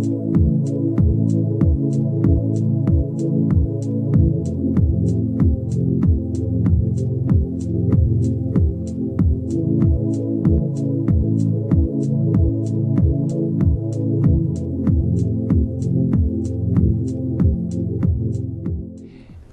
thank you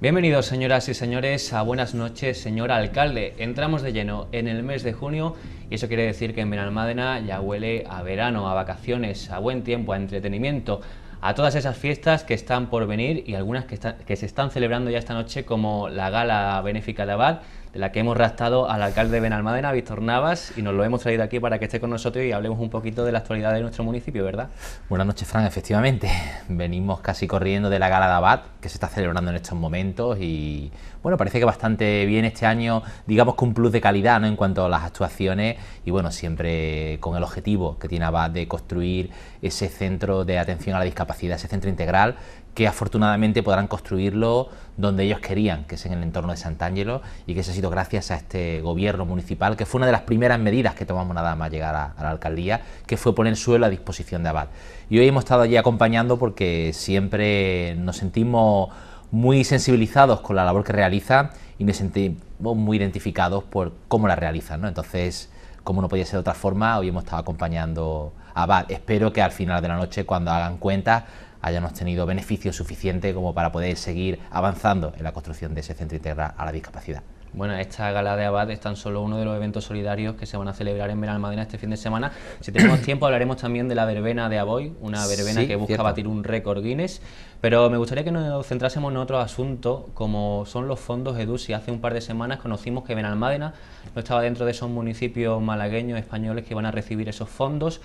Bienvenidos señoras y señores a Buenas noches, señor alcalde. Entramos de lleno en el mes de junio y eso quiere decir que en Benalmádena ya huele a verano, a vacaciones, a buen tiempo, a entretenimiento, a todas esas fiestas que están por venir y algunas que, que se están celebrando ya esta noche como la gala benéfica de Abad la que hemos raptado al alcalde de Benalmádena, Víctor Navas, y nos lo hemos traído aquí para que esté con nosotros y hablemos un poquito de la actualidad de nuestro municipio, ¿verdad? Buenas noches, Fran. Efectivamente, venimos casi corriendo de la gala de Abad, que se está celebrando en estos momentos, y bueno, parece que bastante bien este año, digamos con un plus de calidad, ¿no? En cuanto a las actuaciones, y bueno, siempre con el objetivo que tiene Abad de construir ese centro de atención a la discapacidad, ese centro integral que afortunadamente podrán construirlo donde ellos querían, que es en el entorno de Sant'Angelo, y que eso ha sido gracias a este gobierno municipal, que fue una de las primeras medidas que tomamos nada más llegar a, la alcaldía, que fue poner suelo a disposición de Abad. Y hoy hemos estado allí acompañando porque siempre nos sentimos muy sensibilizados con la labor que realiza y nos sentimos muy identificados por cómo la realizan. Entonces, como no podía ser de otra forma, hoy hemos estado acompañando a Abad. Espero que al final de la noche, cuando hagan cuentas, hayamos tenido beneficio suficiente como para poder seguir avanzando en la construcción de ese centro integral a la discapacidad. Bueno, esta gala de Abad es tan solo uno de los eventos solidarios que se van a celebrar en Benalmádena este fin de semana. Si tenemos tiempo hablaremos también de la verbena de Aboy, una verbena que busca batir un récord Guinness, pero me gustaría que nos centrásemos en otro asunto, como son los fondos EDUSI. Hace un par de semanas conocimos que Benalmádena no estaba dentro de esos municipios malagueños españoles que van a recibir esos fondos.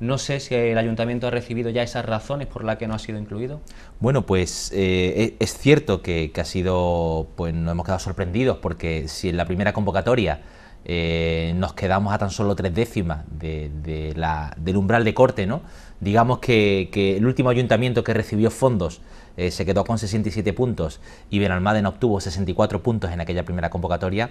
No sé si el ayuntamiento ha recibido ya esas razones por las que no ha sido incluido. Bueno, pues eh, e, es cierto que, ha sido, pues nos hemos quedado sorprendidos porque si en la primera convocatoria eh, nos quedamos a tan solo tres décimas del umbral de corte, ¿no? digamos que, el último ayuntamiento que recibió fondos eh, se quedó con 67 puntos y Benalmádena obtuvo 64 puntos en aquella primera convocatoria,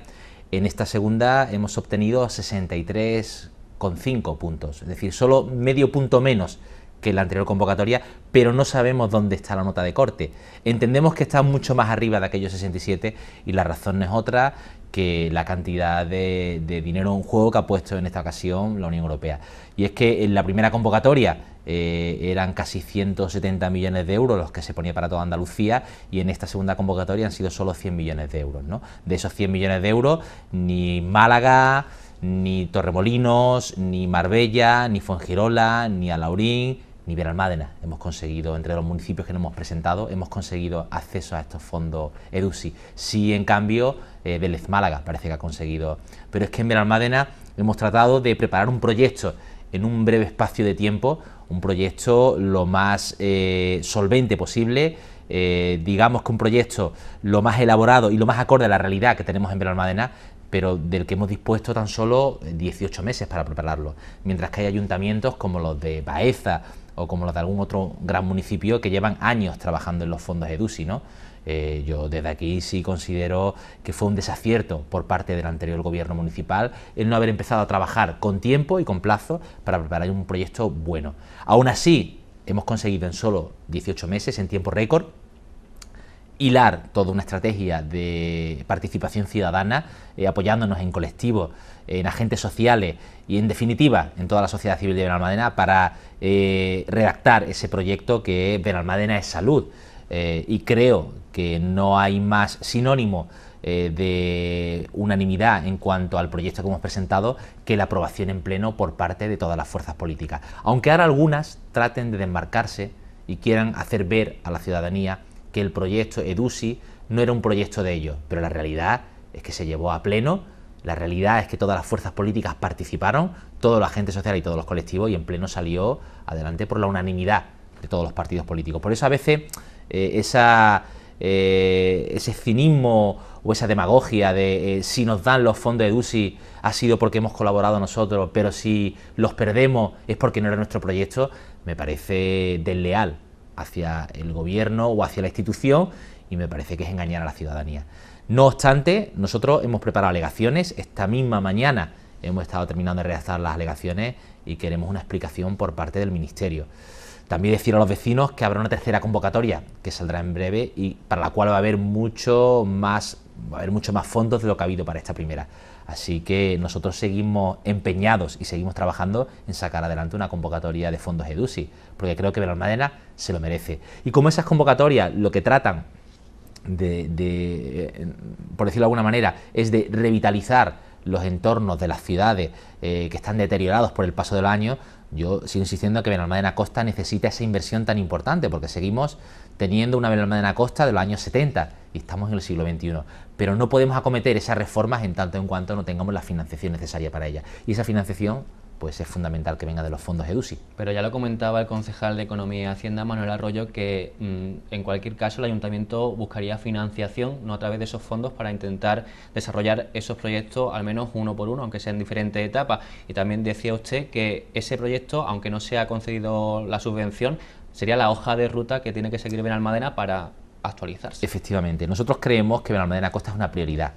en esta segunda hemos obtenido 63 con cinco puntos, es decir, solo medio punto menos que la anterior convocatoria, pero no sabemos dónde está la nota de corte. Entendemos que está mucho más arriba de aquellos 67 y la razón es otra que la cantidad de, dinero en juego que ha puesto en esta ocasión la Unión Europea. Y es que en la primera convocatoria eh, eran casi 170 millones de euros los que se ponía para toda Andalucía y en esta segunda convocatoria han sido solo 100 millones de euros. De esos 100 millones de euros, ni Málaga, ni Torremolinos, ni Marbella, ni Fuengirola, ni Alaurín, ni Veralmádena, Hemos conseguido, entre los municipios que nos hemos presentado, hemos conseguido acceso a estos fondos EDUSI. Sí, en cambio, eh, velez Málaga parece que ha conseguido. Pero es que en Veralmádena... hemos tratado de preparar un proyecto en un breve espacio de tiempo, un proyecto lo más eh, solvente posible, eh, digamos que un proyecto lo más elaborado y lo más acorde a la realidad que tenemos en Veralmádena pero del que hemos dispuesto tan solo 18 eh, meses para prepararlo, mientras que hay ayuntamientos como los de Baeza o como los de algún otro gran municipio que llevan años trabajando en los fondos EDUSI, ¿no? Eh, yo desde aquí sí considero que fue un desacierto por parte del anterior gobierno municipal el no haber empezado a trabajar con tiempo y con plazo para preparar un proyecto bueno. Aún así, hemos conseguido en solo 18 meses, en tiempo récord, hilar toda una estrategia de participación ciudadana, eh, apoyándonos en colectivos, en agentes sociales y en definitiva en toda la sociedad civil de Benalmadena... para eh, redactar ese proyecto que Benalmadena es salud. Eh, y creo que no hay más sinónimo de unanimidad en cuanto al proyecto que hemos presentado que la aprobación en pleno por parte de todas las fuerzas políticas. Aunque ahora algunas traten de desmarcarse y quieran hacer ver a la ciudadanía que el proyecto EDUSI no era un proyecto de ellos, pero la realidad es que se llevó a pleno, la realidad es que todas las fuerzas políticas participaron, todos los agentes sociales y todos los colectivos, y en pleno salió adelante por la unanimidad de todos los partidos políticos. Por eso a veces eh, esa, eh, ese cinismo o esa demagogia de eh, si nos dan los fondos de EDUSI ha sido porque hemos colaborado nosotros, pero si los perdemos es porque no era nuestro proyecto, me parece desleal hacia el gobierno o hacia la institución y me parece que es engañar a la ciudadanía. No obstante, nosotros hemos preparado alegaciones, esta misma mañana hemos estado terminando de redactar las alegaciones y queremos una explicación por parte del Ministerio. También decir a los vecinos que habrá una tercera convocatoria que saldrá en breve y para la cual va a haber mucho más, haber más fondos de lo que ha habido para esta primera. Así que nosotros seguimos empeñados y seguimos trabajando en sacar adelante una convocatoria de fondos EDUSI, porque creo que Benalmadena se lo merece. Y como esas convocatorias lo que tratan de, eh, por decirlo de alguna manera, es de revitalizar los entornos de las ciudades eh, que están deteriorados por el paso del año, yo sigo insistiendo que Benalmadena Costa necesita esa inversión tan importante, porque seguimos teniendo una Benalmadena Costa de los años 70 y estamos en el siglo XXI pero no podemos acometer esas reformas en tanto en cuanto no tengamos la financiación necesaria para ellas. Y esa financiación pues es fundamental que venga de los fondos EDUSI. Pero ya lo comentaba el concejal de Economía y Hacienda, Manuel Arroyo, que mm, en cualquier caso el ayuntamiento buscaría financiación, no a través de esos fondos, para intentar desarrollar esos proyectos al menos uno por uno, aunque sea en diferentes etapas. Y también decía usted que ese proyecto, aunque no se sea concedido la subvención, sería la hoja de ruta que tiene que seguir Benalmadena para actualizarse. Efectivamente, nosotros creemos que Benalmádena Costa es una prioridad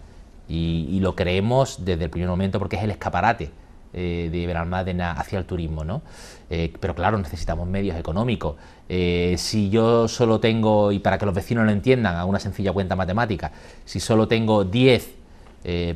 y, lo creemos desde el primer momento porque es el escaparate eh, de Benalmádena hacia el turismo, ¿no? Eh, pero claro, necesitamos medios económicos. Eh, si yo solo tengo, y para que los vecinos lo entiendan, a una sencilla cuenta matemática, si solo tengo 10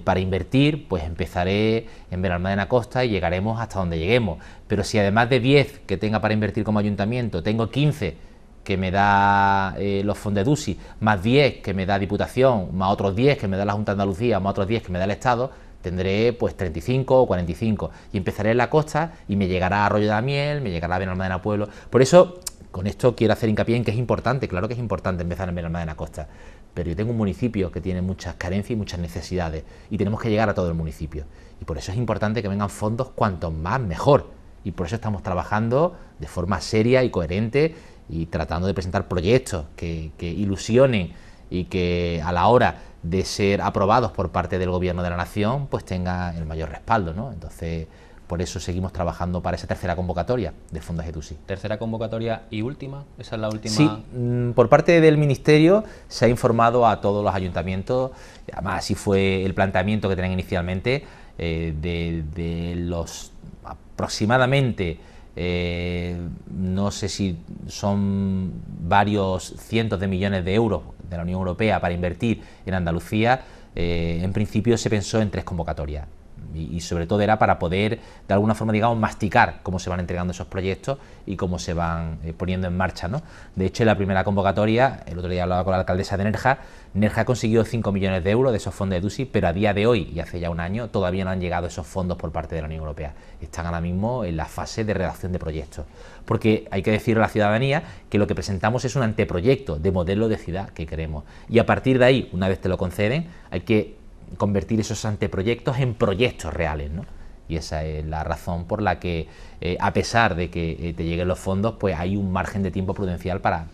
para invertir, pues empezaré en Benalmádena Costa y llegaremos hasta donde lleguemos. Pero si además de 10 que tenga para invertir como ayuntamiento, tengo 15 que me da eh, los fondos de DUSI, más 10 que me da Diputación, más otros 10 que me da la Junta de Andalucía, más otros 10 que me da el Estado, tendré pues 35 o 45 y empezaré en la costa y me llegará Arroyo de la Miel, me llegará Benalmádena Pueblo. Por eso, con esto quiero hacer hincapié en que es importante, claro que es importante empezar en la Costa, pero yo tengo un municipio que tiene muchas carencias y muchas necesidades y tenemos que llegar a todo el municipio. Y por eso es importante que vengan fondos cuantos más mejor. Y por eso estamos trabajando de forma seria y coherente y tratando de presentar proyectos que, que ilusionen y que a la hora de ser aprobados por parte del gobierno de la nación, pues tenga el mayor respaldo, ¿no? Entonces, por eso seguimos trabajando para esa tercera convocatoria de Fondo Getusi. ¿Tercera convocatoria y última? ¿Esa es la última? Sí, mm, por parte del Ministerio se ha informado a todos los ayuntamientos, además así fue el planteamiento que tenían inicialmente, eh, de los aproximadamente eh, no sé si son varios cientos de millones de euros de la Unión Europea para invertir en Andalucía. Eh, en principio se pensó en tres convocatorias y, sobre todo era para poder, de alguna forma, digamos, masticar cómo se van entregando esos proyectos y cómo se van eh, poniendo en marcha. ¿no? De hecho, en la primera convocatoria, el otro día hablaba con la alcaldesa de Nerja, Nerja ha conseguido 5 millones de euros de esos fondos de DUSI, pero a día de hoy, y hace ya un año, todavía no han llegado esos fondos por parte de la Unión Europea. Están ahora mismo en la fase de redacción de proyectos. Porque hay que decirle a la ciudadanía que lo que presentamos es un anteproyecto de modelo de ciudad que queremos. Y a partir de ahí, una vez te lo conceden, hay que convertir esos anteproyectos en proyectos reales, ¿no? Y esa es la razón por la que, eh, a pesar de que eh, te lleguen los fondos, pues hay un margen de tiempo prudencial para,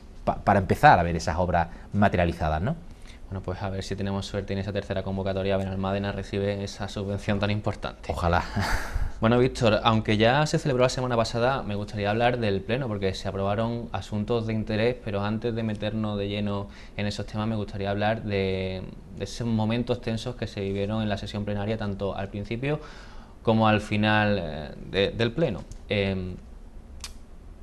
para empezar a ver esas obras materializadas, ¿no? Bueno, pues a ver si tenemos suerte en esa tercera convocatoria, Benalmádena recibe esa subvención tan importante. Ojalá. Bueno, Víctor, aunque ya se celebró la semana pasada, me gustaría hablar del Pleno, porque se aprobaron asuntos de interés, pero antes de meternos de lleno en esos temas, me gustaría hablar de, esos momentos tensos que se vivieron en la sesión plenaria, tanto al principio como al final eh, del Pleno. Em,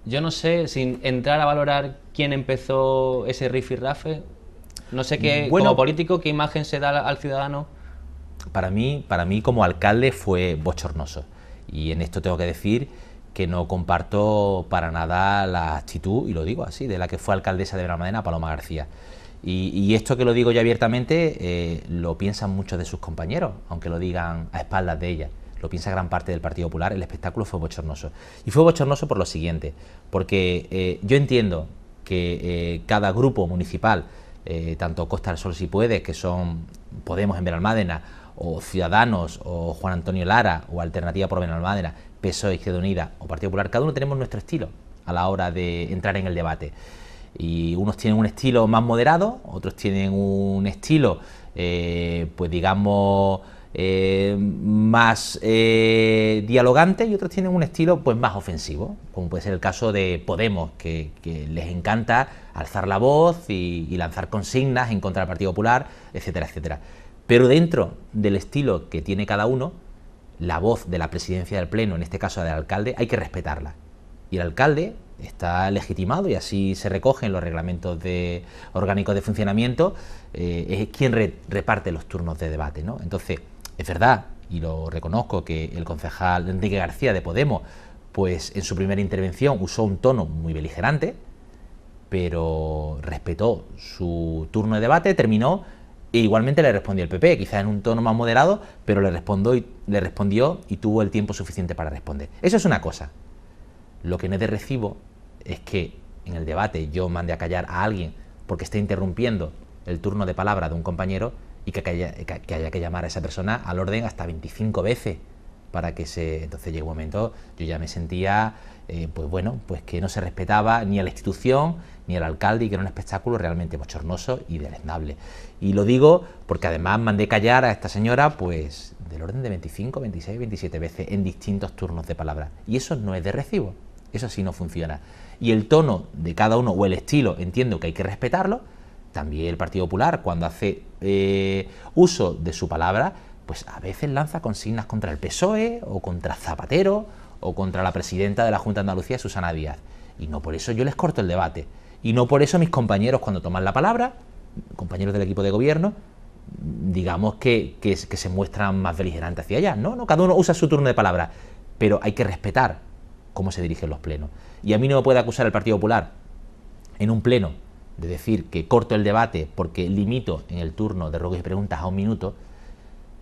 yo no sé, sin entrar a valorar quién empezó ese rifirrafe, no sé qué, bueno, como político, qué imagen se da al ciudadano. Para mí, para mí como alcalde fue bochornoso. Y en esto tengo que decir que no comparto para nada la actitud, y lo digo así, de la que fue alcaldesa de bramadena Paloma García. Y, esto que lo digo yo abiertamente eh, lo piensan muchos de sus compañeros, aunque lo digan a espaldas de ella. Lo piensa gran parte del Partido Popular. El espectáculo fue bochornoso. Y fue bochornoso por lo siguiente, porque eh, yo entiendo que eh, cada grupo municipal eh, tanto Costa del Sol si puede, que son Podemos en Benalmádena, o Ciudadanos, o Juan Antonio Lara, o Alternativa por Benalmádena, PSOE, Izquierda Unida o Partido Popular, cada uno tenemos nuestro estilo a la hora de entrar en el debate. Y unos tienen un estilo más moderado, otros tienen un estilo, eh, pues digamos, eh, más eh, dialogante y otros tienen un estilo pues más ofensivo, como puede ser el caso de Podemos, que, les encanta alzar la voz y, lanzar consignas en contra del Partido Popular, etcétera, etcétera. Pero dentro del estilo que tiene cada uno, la voz de la presidencia del Pleno, en este caso del alcalde, hay que respetarla. Y el alcalde está legitimado y así se recogen los reglamentos de, orgánicos de funcionamiento, eh, es quien reparte los turnos de debate. ¿no? Entonces, es verdad, y lo reconozco, que el concejal Enrique García de Podemos, pues en su primera intervención usó un tono muy beligerante, pero respetó su turno de debate, terminó e igualmente le respondió el PP, quizás en un tono más moderado, pero le respondió, y, le respondió y tuvo el tiempo suficiente para responder. Eso es una cosa. Lo que no es de recibo es que en el debate yo mande a callar a alguien porque esté interrumpiendo el turno de palabra de un compañero y que haya, que llamar a esa persona al orden hasta 25 veces para que se... Entonces llegó un momento, yo ya me sentía, eh, pues bueno, pues que no se respetaba ni a la institución, ni al alcalde, y que era un espectáculo realmente bochornoso y deleznable. Y lo digo porque además mandé callar a esta señora, pues, del orden de 25, 26, 27 veces, en distintos turnos de palabra. Y eso no es de recibo, eso así no funciona. Y el tono de cada uno, o el estilo, entiendo que hay que respetarlo, también el Partido Popular, cuando hace eh, uso de su palabra, pues a veces lanza consignas contra el PSOE o contra Zapatero o contra la presidenta de la Junta de Andalucía, Susana Díaz. Y no por eso yo les corto el debate. Y no por eso mis compañeros cuando toman la palabra, compañeros del equipo de gobierno, digamos que, que se muestran más beligerantes hacia allá. No, no, cada uno usa su turno de palabra. Pero hay que respetar cómo se dirigen los plenos. Y a mí no me puede acusar el Partido Popular en un pleno de decir que corto el debate porque limito en el turno de rogues y preguntas a un minuto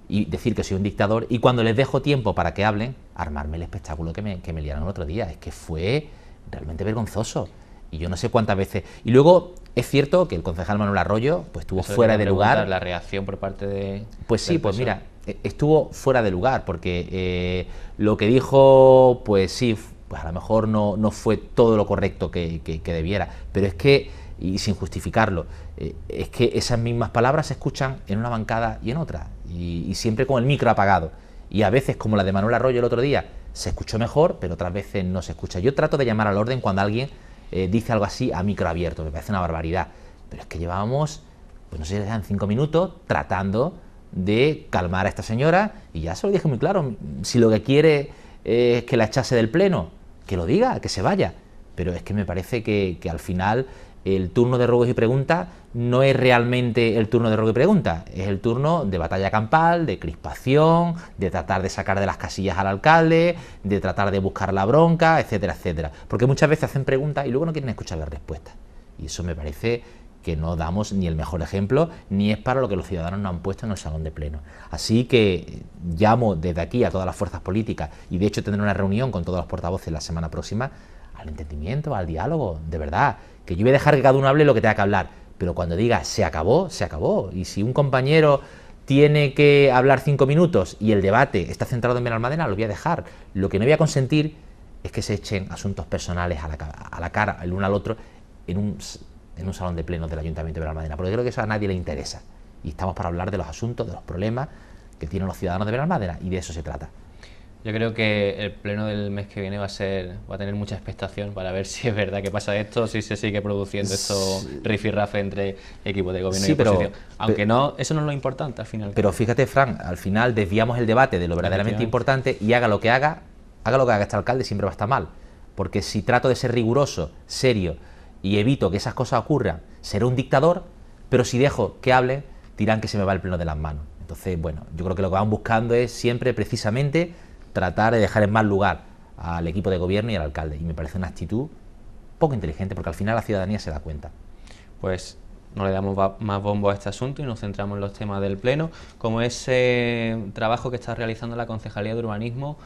y decir que soy un dictador y cuando les dejo tiempo para que hablen, armarme el espectáculo que me, que me liaron el otro día. Es que fue realmente vergonzoso. Y yo no sé cuántas veces. Y luego es cierto que el concejal Manuel Arroyo pues estuvo fuera de lugar. La reacción por parte de. Pues sí, pues mira, e, estuvo fuera de lugar porque eh, lo que dijo, pues sí, pues a lo mejor no, no fue todo lo correcto que, que debiera. Pero es que y sin justificarlo. Eh, es que esas mismas palabras se escuchan en una bancada y en otra, y, siempre con el micro apagado. Y a veces, como la de Manuel Arroyo el otro día, se escuchó mejor, pero otras veces no se escucha. Yo trato de llamar al orden cuando alguien eh, dice algo así a micro abierto, me parece una barbaridad. Pero es que llevábamos, pues no sé si eran cinco minutos, tratando de calmar a esta señora, y ya se lo dije muy claro, si lo que quiere eh, es que la echase del pleno, que lo diga, que se vaya. Pero es que me parece que al final el turno de ruegos y preguntas no es realmente el turno de ruegos y preguntas, es el turno de batalla campal, de crispación, de tratar de sacar de las casillas al alcalde, de tratar de buscar la bronca, etcétera, etcétera. Porque muchas veces hacen preguntas y luego no quieren escuchar la respuesta... Y eso me parece que no damos ni el mejor ejemplo, ni es para lo que los ciudadanos nos han puesto en el salón de pleno. Así que llamo desde aquí a todas las fuerzas políticas, y de hecho tendré una reunión con todos los portavoces la semana próxima, al entendimiento, al diálogo, de verdad. Que yo voy a dejar que cada uno hable lo que tenga que hablar, pero cuando diga se acabó, se acabó. Y si un compañero tiene que hablar cinco minutos y el debate está centrado en Benalmádena, lo voy a dejar. Lo que no voy a consentir es que se echen asuntos personales a la, cara el uno al otro en un, en un salón de plenos del Ayuntamiento de Benalmádena, porque creo que eso a nadie le interesa. Y estamos para hablar de los asuntos, de los problemas que tienen los ciudadanos de Benalmádena, y de eso se trata. Yo creo que el pleno del mes que viene va a ser, va a tener mucha expectación para ver si es verdad que pasa esto, si se sigue produciendo esto rifirrafe entre equipos de gobierno y pero, Aunque no, eso no es lo importante al final. Pero fíjate, Fran, al final desviamos el debate de lo verdaderamente importante y haga lo que haga, haga lo que haga este alcalde siempre va a estar mal. Porque si trato de ser riguroso, serio y evito que esas cosas ocurran, seré un dictador, pero si dejo que hable, dirán que se me va el pleno de las manos. Entonces, bueno, yo creo que lo que van buscando es siempre precisamente tratar de dejar en mal lugar al equipo de gobierno y al alcalde. Y me parece una actitud poco inteligente, porque al final la ciudadanía se da cuenta. Pues no le damos más bombo a este asunto y nos centramos en los temas del Pleno, como ese trabajo que está realizando la Concejalía de Urbanismo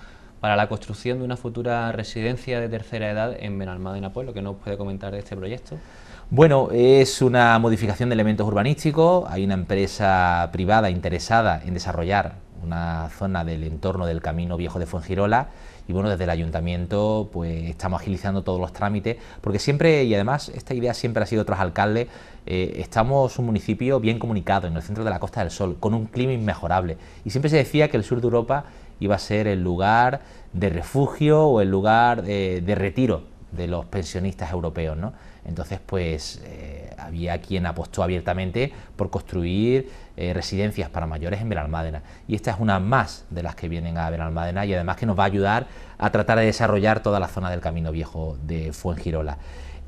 para la construcción de una futura residencia de tercera edad en Benalmádena Pueblo, que nos puede comentar de este proyecto. Bueno, es una modificación de elementos urbanísticos, hay una empresa privada interesada en desarrollar una zona del entorno del Camino Viejo de Fuengirola y bueno, desde el ayuntamiento pues estamos agilizando todos los trámites porque siempre, y además esta idea siempre ha sido tras alcalde, eh, estamos un municipio bien comunicado en el centro de la Costa del Sol, con un clima inmejorable y siempre se decía que el sur de Europa iba a ser el lugar de refugio o el lugar eh, de retiro de los pensionistas europeos, ¿no? Entonces, pues eh, había quien apostó abiertamente por construir eh, residencias para mayores en Veralmádena. Y esta es una más de las que vienen a Veralmádena y además que nos va a ayudar a tratar de desarrollar toda la zona del Camino Viejo de Fuengirola.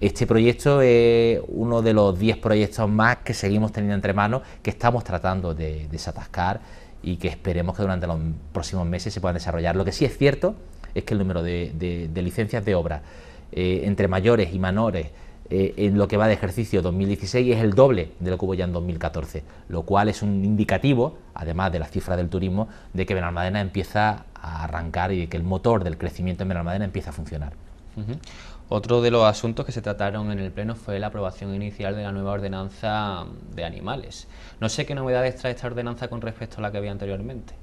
Este proyecto es uno de los 10 proyectos más que seguimos teniendo entre manos, que estamos tratando de desatascar y que esperemos que durante los próximos meses se puedan desarrollar. Lo que sí es cierto es que el número de, licencias de obra eh, entre mayores y menores eh, en lo que va de ejercicio 2016 es el doble de lo que hubo ya en 2014, lo cual es un indicativo, además de la cifra del turismo, de que Benalmadena empieza a arrancar y de que el motor del crecimiento en Benalmadena empieza a funcionar. Otro de los asuntos que se trataron en el Pleno fue la aprobación inicial de la nueva ordenanza de animales. No sé qué novedades trae esta ordenanza con respecto a la que había anteriormente.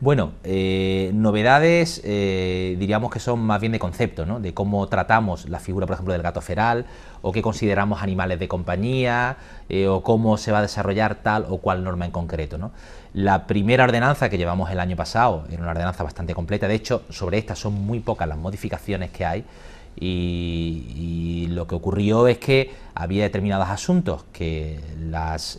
Bueno, eh, novedades eh, diríamos que son más bien de concepto, ¿no? de cómo tratamos la figura, por ejemplo, del gato feral, o qué consideramos animales de compañía, eh, o cómo se va a desarrollar tal o cual norma en concreto. La primera ordenanza que llevamos el año pasado era una ordenanza bastante completa, de hecho, sobre esta son muy pocas las modificaciones que hay, y lo que ocurrió es que había determinados asuntos que las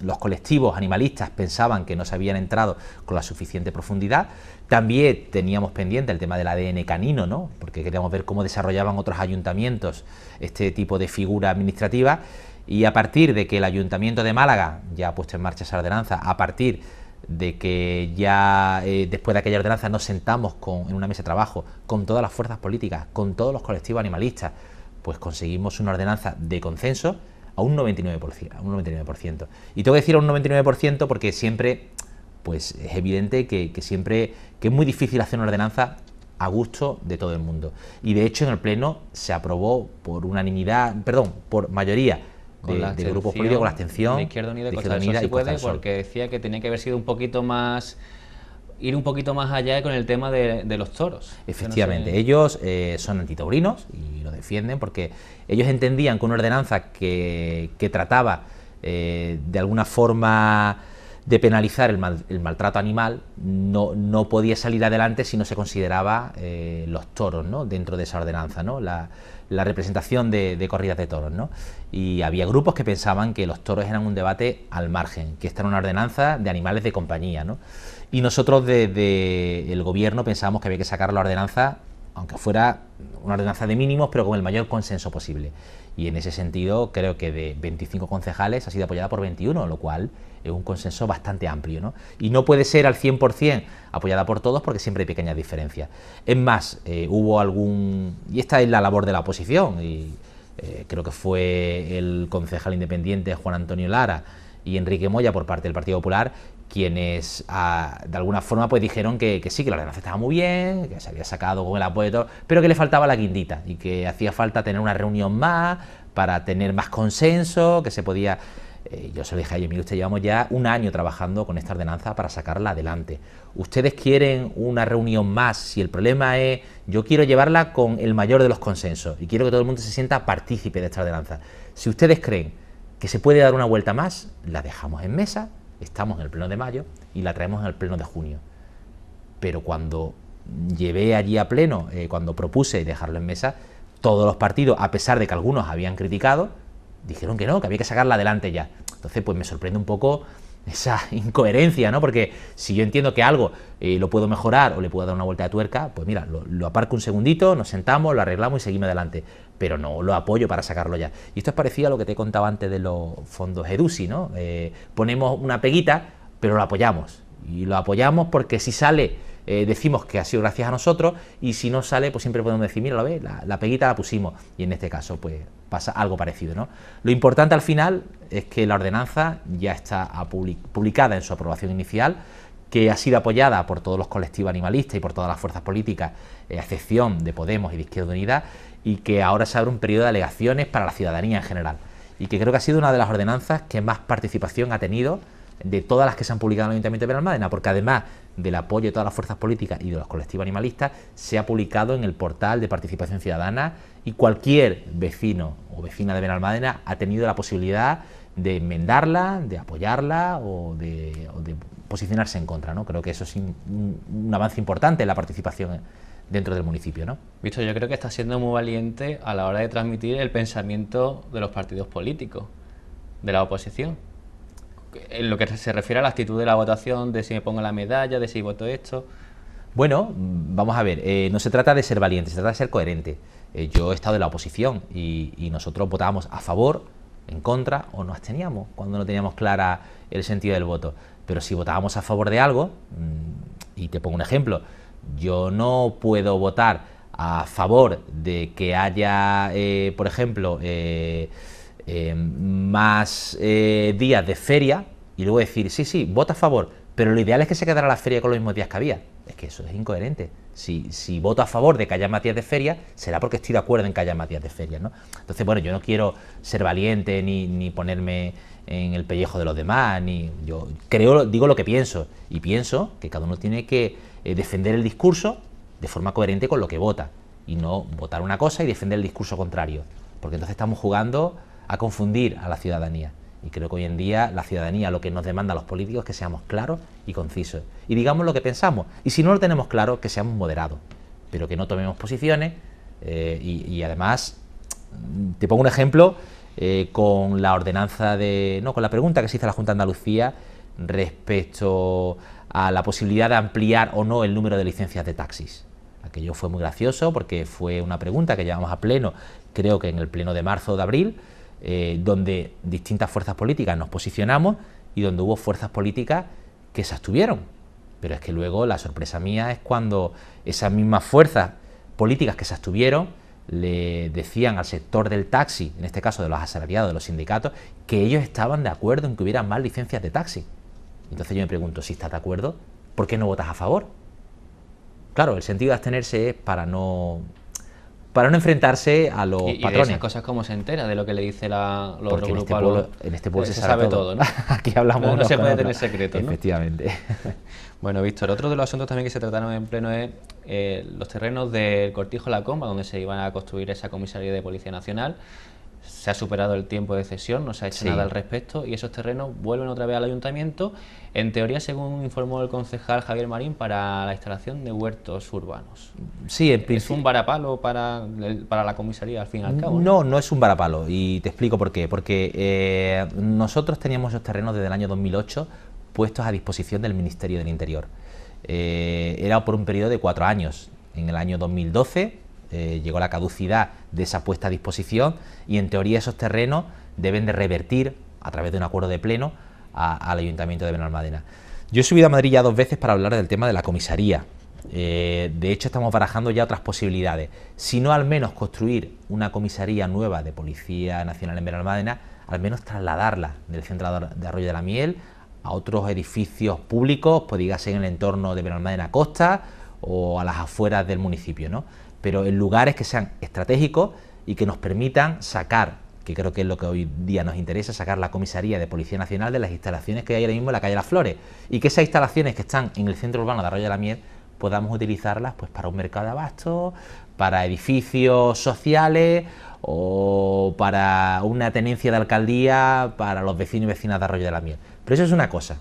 los colectivos animalistas pensaban que no se habían entrado con la suficiente profundidad. También teníamos pendiente el tema del ADN canino, ¿no? porque queríamos ver cómo desarrollaban otros ayuntamientos este tipo de figura administrativa. Y a partir de que el Ayuntamiento de Málaga ya ha puesto en marcha esa ordenanza, a partir de que ya eh, después de aquella ordenanza nos sentamos con, en una mesa de trabajo con todas las fuerzas políticas, con todos los colectivos animalistas, pues conseguimos una ordenanza de consenso a un 99%. A un Y tengo que decir a un 99% porque siempre, pues es evidente que, siempre, que es muy difícil hacer una ordenanza a gusto de todo el mundo. Y de hecho en el Pleno se aprobó por unanimidad, perdón, por mayoría de, grupos políticos con la abstención. Izquierda Unida de Izquierda puede, porque decía que tenía que haber sido un poquito más ir un poquito más allá con el tema de, los toros. Efectivamente, ellos eh, son antitaurinos y lo defienden porque ellos entendían que una ordenanza que, que trataba eh, de alguna forma de penalizar el, maltrato animal no, no, podía salir adelante si no se consideraba eh, los toros ¿no? dentro de esa ordenanza, ¿no? la, representación de, de, corridas de toros. ¿no? Y había grupos que pensaban que los toros eran un debate al margen, que esta era una ordenanza de animales de compañía. ¿no? Y nosotros desde el gobierno pensábamos que había que sacar la ordenanza aunque fuera una ordenanza de mínimos, pero con el mayor consenso posible. Y en ese sentido, creo que de 25 concejales ha sido apoyada por 21, lo cual es un consenso bastante amplio. ¿no? Y no puede ser al 100% apoyada por todos porque siempre hay pequeñas diferencias. Es más, eh, hubo algún... Y esta es la labor de la oposición. Y, eh, creo que fue el concejal independiente Juan Antonio Lara y Enrique Moya por parte del Partido Popular, quienes ah, de alguna forma pues dijeron que, sí, que la ordenanza estaba muy bien, que se había sacado con el apoyo de todo, pero que le faltaba la guindita y que hacía falta tener una reunión más para tener más consenso, que se podía... Eh, yo se lo dije a ellos, mire, usted llevamos ya un año trabajando con esta ordenanza para sacarla adelante. Ustedes quieren una reunión más, si el problema es, yo quiero llevarla con el mayor de los consensos y quiero que todo el mundo se sienta partícipe de esta ordenanza. Si ustedes creen que se puede dar una vuelta más, la dejamos en mesa, estamos en el pleno de mayo y la traemos en el pleno de junio. Pero cuando llevé allí a pleno, eh, cuando propuse dejarlo en mesa, todos los partidos, a pesar de que algunos habían criticado, dijeron que no, que había que sacarla adelante ya. Entonces, pues me sorprende un poco esa incoherencia, ¿no? Porque si yo entiendo que algo eh, lo puedo mejorar o le puedo dar una vuelta de tuerca, pues mira, lo, aparco un segundito, nos sentamos, lo arreglamos y seguimos adelante. Pero no lo apoyo para sacarlo ya. Y esto es parecido a lo que te he contado antes de los fondos EDUSI, ¿no? Eh, ponemos una peguita, pero lo apoyamos. Y lo apoyamos porque si sale eh, decimos que ha sido gracias a nosotros y si no sale, pues siempre podemos decir, mira, la, la peguita la pusimos y en este caso, pues pasa algo parecido, ¿no? Lo importante al final es que la ordenanza ya está publicada en su aprobación inicial, que ha sido apoyada por todos los colectivos animalistas y por todas las fuerzas políticas, eh, a excepción de Podemos y de Izquierda Unida, y que ahora se abre un periodo de alegaciones para la ciudadanía en general. Y que creo que ha sido una de las ordenanzas que más participación ha tenido de todas las que se han publicado en el Ayuntamiento de Benalmádena, porque además del apoyo de todas las fuerzas políticas y de los colectivos animalistas, se ha publicado en el portal de participación ciudadana y cualquier vecino o vecina de Benalmádena ha tenido la posibilidad de enmendarla, de apoyarla o de, posicionarse en contra. ¿no? Creo que eso es un, un, avance importante en la participación dentro del municipio. ¿no? Visto, yo creo que está siendo muy valiente a la hora de transmitir el pensamiento de los partidos políticos, de la oposición en lo que se refiere a la actitud de la votación, de si me pongo la medalla, de si voto esto. Bueno, mm, vamos a ver, eh, no se trata de ser valiente, se trata de ser coherente. Eh, yo he estado en la oposición y, nosotros votábamos a favor, en contra o nos absteníamos cuando no teníamos clara el sentido del voto. Pero si votábamos a favor de algo, mm, y te pongo un ejemplo, yo no puedo votar a favor de que haya, eh, por ejemplo, eh, más eh, días de feria y luego decir, sí, sí, vota a favor, pero lo ideal es que se quedara la feria con los mismos días que había. Es que eso es incoherente. Si, voto a favor de que haya más días de feria, será porque estoy de acuerdo en que haya más días de feria. ¿no? Entonces, bueno, yo no quiero ser valiente ni, ponerme en el pellejo de los demás, ni yo creo, digo lo que pienso, y pienso que cada uno tiene que eh, defender el discurso de forma coherente con lo que vota, y no votar una cosa y defender el discurso contrario, porque entonces estamos jugando a confundir a la ciudadanía. Y creo que hoy en día la ciudadanía lo que nos demanda a los políticos es que seamos claros y concisos. Y digamos lo que pensamos. Y si no lo tenemos claro, que seamos moderados. Pero que no tomemos posiciones. Eh, y, además, mm, te pongo un ejemplo eh, con la ordenanza de. No, con la pregunta que se hizo a la Junta de Andalucía respecto a la posibilidad de ampliar o no el número de licencias de taxis. Aquello fue muy gracioso porque fue una pregunta que llevamos a pleno, creo que en el pleno de marzo o de abril eh, donde distintas fuerzas políticas nos posicionamos y donde hubo fuerzas políticas que se abstuvieron. Pero es que luego la sorpresa mía es cuando esas mismas fuerzas políticas que se abstuvieron le decían al sector del taxi, en este caso de los asalariados, de los sindicatos, que ellos estaban de acuerdo en que hubiera más licencias de taxi. Entonces yo me pregunto, si estás de acuerdo, ¿por qué no votas a favor? Claro, el sentido de abstenerse es para no para no enfrentarse a los patrones. Y esas cosas como se entera de lo que le dice la, los Porque en este, pueblo, en este pueblo se, sabe todo, ¿no? Aquí hablamos. No, no se puede tener secreto Efectivamente. bueno, Víctor, otro de los asuntos también que se trataron en pleno es eh, los terrenos del Cortijo La Comba, donde se iban a construir esa comisaría de Policía Nacional se ha superado el tiempo de cesión, no se ha hecho nada al respecto y esos terrenos vuelven otra vez al ayuntamiento, en teoría, según informó el concejal Javier Marín, para la instalación de huertos urbanos. Sí, ¿Es un varapalo para, para la comisaría al fin y al cabo? No, no, es un varapalo y te explico por qué. Porque eh, nosotros teníamos esos terrenos desde el año 2008 puestos a disposición del Ministerio del Interior. Eh, era por un periodo de cuatro años. En el año 2012 eh, llegó la caducidad de esa puesta a disposición y en teoría esos terrenos deben de revertir a través de un acuerdo de pleno al Ayuntamiento de Benalmádena. Yo he subido a Madrid ya dos veces para hablar del tema de la comisaría. Eh, de hecho, estamos barajando ya otras posibilidades. Si no, al menos construir una comisaría nueva de Policía Nacional en Benalmádena, al menos trasladarla del centro de Arroyo de la Miel a otros edificios públicos, pues ser en el entorno de Benalmádena Costa o a las afueras del municipio, ¿no? pero en lugares que sean estratégicos y que nos permitan sacar, que creo que es lo que hoy día nos interesa, sacar la comisaría de Policía Nacional de las instalaciones que hay ahora mismo en la calle Las Flores y que esas instalaciones que están en el centro urbano de Arroyo de la Miel podamos utilizarlas pues para un mercado de abasto, para edificios sociales o para una tenencia de alcaldía para los vecinos y vecinas de Arroyo de la Miel. Pero eso es una cosa.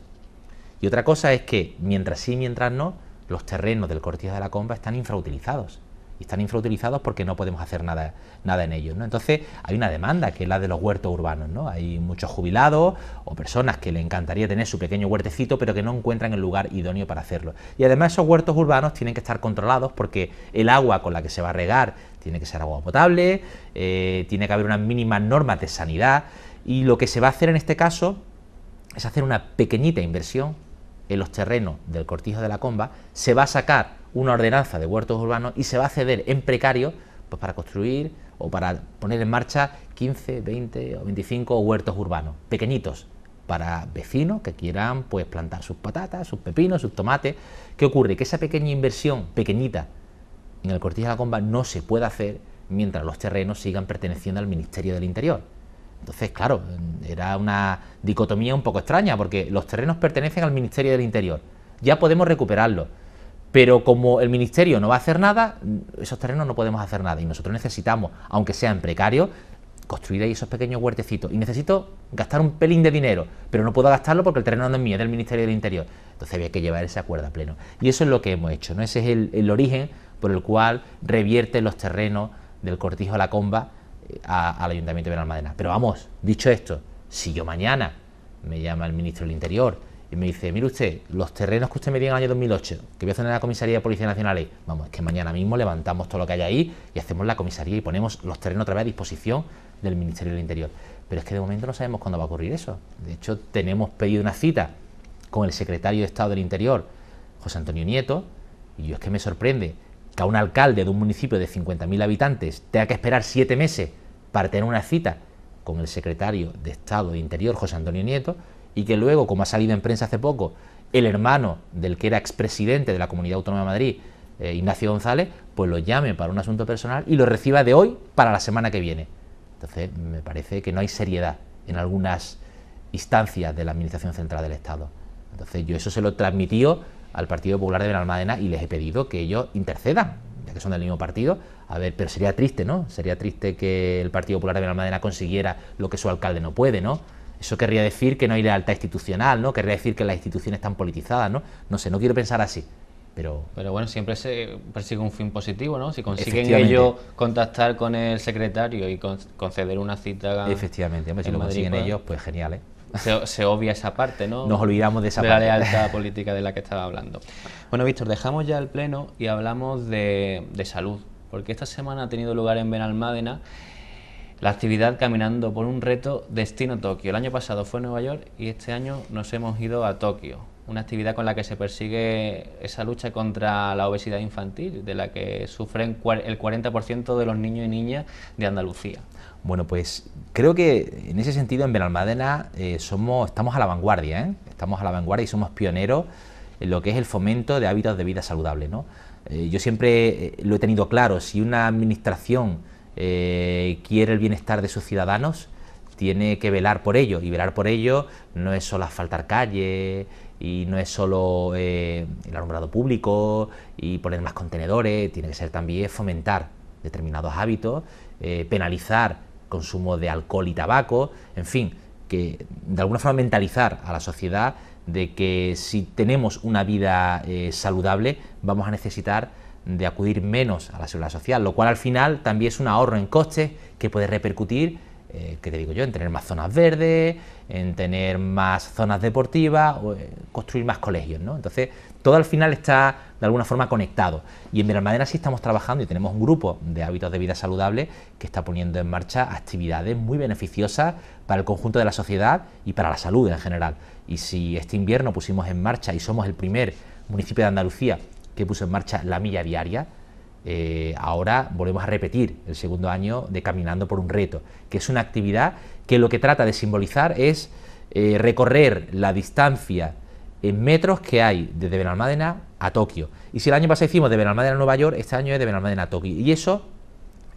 Y otra cosa es que mientras sí, mientras no, los terrenos del Cortijo de la Comba están infrautilizados están infrautilizados porque no podemos hacer nada, nada en ellos. ¿no? Entonces hay una demanda que es la de los huertos urbanos. Hay muchos jubilados o personas que le encantaría tener su pequeño huertecito pero que no encuentran el lugar idóneo para hacerlo. Y además esos huertos urbanos tienen que estar controlados porque el agua con la que se va a regar tiene que ser agua potable, eh, tiene que haber unas mínimas normas de sanidad y lo que se va a hacer en este caso es hacer una pequeñita inversión en los terrenos del cortijo de la comba, se va a sacar una ordenanza de huertos urbanos y se va a ceder en precario pues para construir o para poner en marcha 15, 20 o 25 huertos urbanos, pequeñitos, para vecinos que quieran pues plantar sus patatas, sus pepinos, sus tomates. ¿Qué ocurre? Que esa pequeña inversión, pequeñita, en el Cortijo de la Comba no se puede hacer mientras los terrenos sigan perteneciendo al Ministerio del Interior. Entonces, claro, era una dicotomía un poco extraña, porque los terrenos pertenecen al Ministerio del Interior. Ya podemos recuperarlos, pero como el Ministerio no va a hacer nada, esos terrenos no podemos hacer nada y nosotros necesitamos, aunque sean precarios, construir ahí esos pequeños huertecitos y necesito gastar un pelín de dinero, pero no puedo gastarlo porque el terreno no es mío, es del Ministerio del Interior. Entonces había que llevar ese acuerdo a pleno. Y eso es lo que hemos hecho, ¿no? Ese es el, origen por el cual revierte los terrenos del Cortijo a la Comba eh, al Ayuntamiento de Verón-Almadena... Pero vamos, dicho esto, si yo mañana me llama el Ministro del Interior y me dice, mire usted, los terrenos que usted me dio en el año 2008, que voy a hacer en la comisaría de Policía Nacional, vamos, es que mañana mismo levantamos todo lo que hay ahí y hacemos la comisaría y ponemos los terrenos otra vez a disposición del Ministerio del Interior. Pero es que de momento no sabemos cuándo va a ocurrir eso. De hecho, tenemos pedido una cita con el secretario de Estado del Interior, José Antonio Nieto, y yo es que me sorprende que a un alcalde de un municipio de 50.000 habitantes tenga que esperar siete meses para tener una cita con el secretario de Estado de Interior, José Antonio Nieto, y que luego, como ha salido en prensa hace poco, el hermano del que era expresidente de la Comunidad Autónoma de Madrid, eh, Ignacio González, pues lo llame para un asunto personal y lo reciba de hoy para la semana que viene. Entonces, me parece que no hay seriedad en algunas instancias de la Administración Central del Estado. Entonces, yo eso se lo transmitió al Partido Popular de Benalmádena y les he pedido que ellos intercedan, ya que son del mismo partido. A ver, pero sería triste, ¿no? Sería triste que el Partido Popular de Benalmádena consiguiera lo que su alcalde no puede, ¿no? Eso querría decir que no hay lealtad institucional, ¿no? Querría decir que las instituciones están politizadas, ¿no? No sé, no quiero pensar así. Pero, pero bueno, siempre se persigue un fin positivo, ¿no? Si consiguen ellos contactar con el secretario y conceder una cita. Efectivamente, si lo consiguen pues ellos, pues genial, ¿eh? Se, obvia esa parte, ¿no? Nos olvidamos de esa de la lealtad política de la que estaba hablando. Bueno, Víctor, dejamos ya el pleno y hablamos de, de salud, porque esta semana ha tenido lugar en Benalmádena la actividad Caminando por un reto Destino Tokio. El año pasado fue Nueva York y este año nos hemos ido a Tokio. Una actividad con la que se persigue esa lucha contra la obesidad infantil, de la que sufren el 40% de los niños y niñas de Andalucía. Bueno, pues creo que en ese sentido en Benalmádena eh, somos, estamos a la vanguardia, ¿eh? estamos a la vanguardia y somos pioneros en lo que es el fomento de hábitos de vida saludable. Eh, yo siempre lo he tenido claro, si una administración eh, quiere el bienestar de sus ciudadanos, tiene que velar por ello. Y velar por ello no es solo asfaltar calle. y no es solo eh, el alumbrado público y poner más contenedores, tiene que ser también fomentar determinados hábitos, eh, penalizar consumo de alcohol y tabaco, en fin, que de alguna forma mentalizar a la sociedad de que si tenemos una vida saludable vamos a necesitar de acudir menos a la seguridad social, lo cual al final también es un ahorro en costes que puede repercutir, eh, que te digo yo, en tener más zonas verdes, en tener más zonas deportivas, o, eh, construir más colegios, ¿no? Entonces, todo al final está de alguna forma conectado. Y en Madera sí estamos trabajando y tenemos un grupo de hábitos de vida saludable que está poniendo en marcha actividades muy beneficiosas para el conjunto de la sociedad y para la salud en general. Y si este invierno pusimos en marcha y somos el primer municipio de Andalucía que puso en marcha la milla diaria, eh, ahora volvemos a repetir el segundo año de Caminando por un Reto, que es una actividad que lo que trata de simbolizar es eh, recorrer la distancia en metros que hay desde Benalmádena a Tokio. Y si el año pasado hicimos de Benalmádena a Nueva York, este año es de Benalmádena a Tokio. Y eso,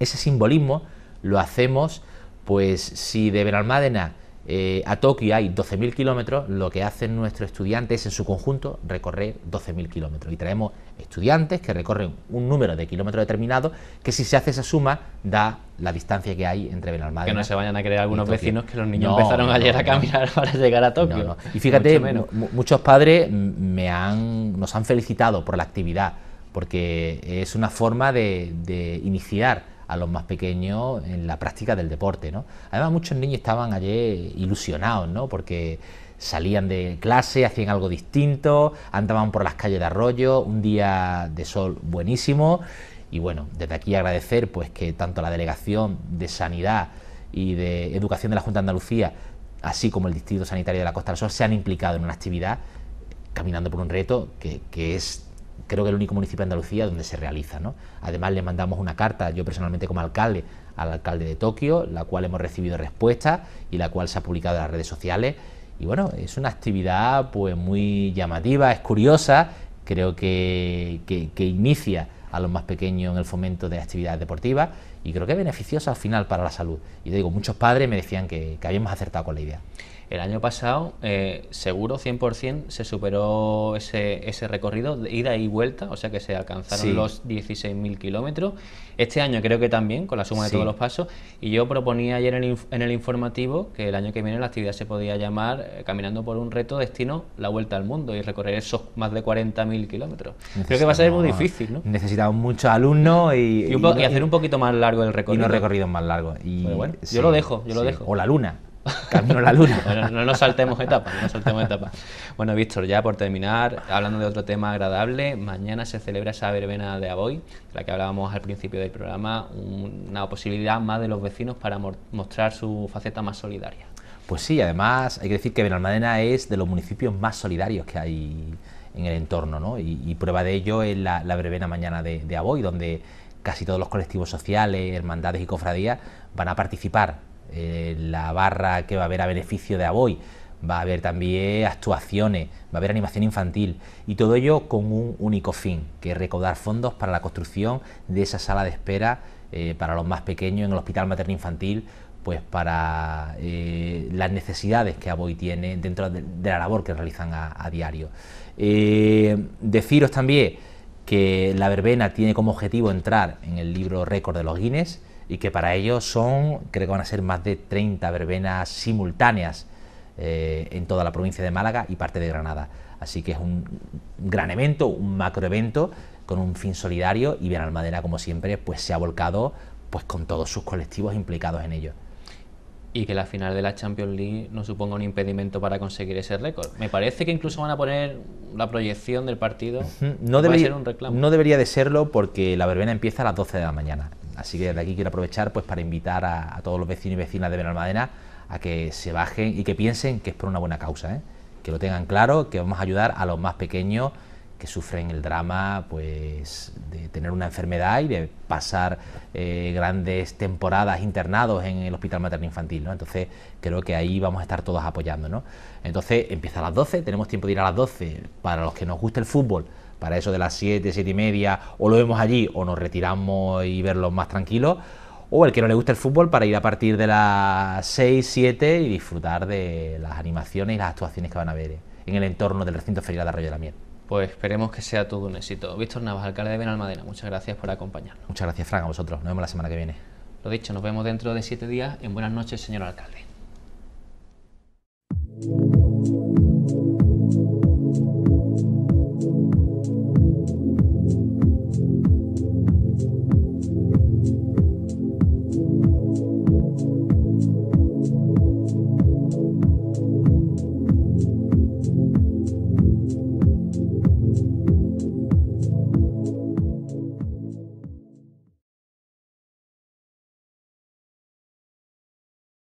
ese simbolismo, lo hacemos, pues si de Benalmádena eh, a Tokio hay 12.000 kilómetros, lo que hacen nuestros estudiantes en su conjunto recorrer 12.000 kilómetros. Y traemos estudiantes que recorren un número de kilómetros determinado, que si se hace esa suma da la distancia que hay entre Benalmádena. Que no se vayan a creer algunos vecinos que los niños empezaron ayer a caminar para llegar a Tokio. Y fíjate, muchos padres me han, nos han felicitado por la actividad, porque es una forma de iniciar a los más pequeños en la práctica del deporte. ¿no? Además, muchos niños estaban allí ilusionados, ¿no? porque salían de clase, hacían algo distinto, andaban por las calles de Arroyo, un día de sol buenísimo. Y bueno, desde aquí agradecer pues que tanto la Delegación de Sanidad y de Educación de la Junta de Andalucía, así como el Distrito Sanitario de la Costa del Sol, se han implicado en una actividad caminando por un reto que es creo que el único municipio de Andalucía donde se realiza. Además, le mandamos una carta, yo personalmente como alcalde, al alcalde de Tokio, la cual hemos recibido respuesta y la cual se ha publicado en las redes sociales. Y bueno, es una actividad pues muy llamativa, es curiosa, creo que, que, inicia a los más pequeños en el fomento de actividades deportivas y creo que es beneficiosa al final para la salud. Y digo, muchos padres me decían que habíamos acertado con la idea. El año pasado, eh, seguro 100%, se superó ese, ese recorrido de ida y vuelta, o sea que se alcanzaron los 16.000 kilómetros. Este año creo que también, con la suma de todos los pasos. Y yo proponía ayer en el, en el, informativo que el año que viene la actividad se podía llamar eh, Caminando por un reto destino la vuelta al mundo y recorrer esos más de 40.000 kilómetros. Creo que va a ser muy difícil, ¿no? Necesitamos muchos alumnos y, y, hacer un poquito más largo el recorrido. Y unos recorridos más largos. yo lo dejo, yo lo dejo. O la luna. Camino a la luna. bueno, no nos saltemos etapas, no saltemos etapas. Bueno, Víctor, ya por terminar, hablando de otro tema agradable, mañana se celebra esa verbena de Aboy, de la que hablábamos al principio del programa, una posibilidad más de los vecinos para mostrar su faceta más solidaria. Pues sí, además hay que decir que Benalmádena es de los municipios más solidarios que hay en el entorno, ¿no? Y, prueba de ello es la, brevena verbena mañana de, de Aboy, donde casi todos los colectivos sociales, hermandades y cofradías van a participar eh, la barra que va a haber a beneficio de Aboy, va a haber también actuaciones, va a haber animación infantil y todo ello con un único fin, que es recaudar fondos para la construcción de esa sala de espera eh, para los más pequeños en el Hospital Materno Infantil, pues para eh, las necesidades que Aboy tiene dentro de, la labor que realizan a, diario. deciros también que la verbena tiene como objetivo entrar en el libro récord de los Guinness y que para ellos son, creo que van a ser más de 30 verbenas simultáneas eh, en toda la provincia de Málaga y parte de Granada. Así que es un gran evento, un macroevento con un fin solidario y Bien como siempre, pues se ha volcado pues con todos sus colectivos implicados en ello y que la final de la Champions League no suponga un impedimento para conseguir ese récord. Me parece que incluso van a poner la proyección del partido. No, debería, ser un reclamo. no debería de serlo porque la verbena empieza a las 12 de la mañana. Así que desde aquí quiero aprovechar pues para invitar a, todos los vecinos y vecinas de Benalmadena a que se bajen y que piensen que es por una buena causa, ¿eh? que lo tengan claro, que vamos a ayudar a los más pequeños que sufren el drama pues de tener una enfermedad y de pasar eh, grandes temporadas internados en el hospital materno infantil, Entonces creo que ahí vamos a estar todos apoyando, Entonces empieza a las 12, tenemos tiempo de ir a las 12 para los que nos guste el fútbol para eso de las 7, 7 y media, o lo vemos allí o nos retiramos y verlos más tranquilos, o el que no le gusta el fútbol para ir a partir de las 6, 7 y disfrutar de las animaciones y las actuaciones que van a ver en el entorno del recinto ferial de Arroyo de la Miel. Pues esperemos que sea todo un éxito. Víctor Navas, alcalde de Benalmadena, muchas gracias por acompañarnos. Muchas gracias, Frank, a vosotros. Nos vemos la semana que viene. Lo dicho, nos vemos dentro de 7 días. En buenas noches, señor alcalde.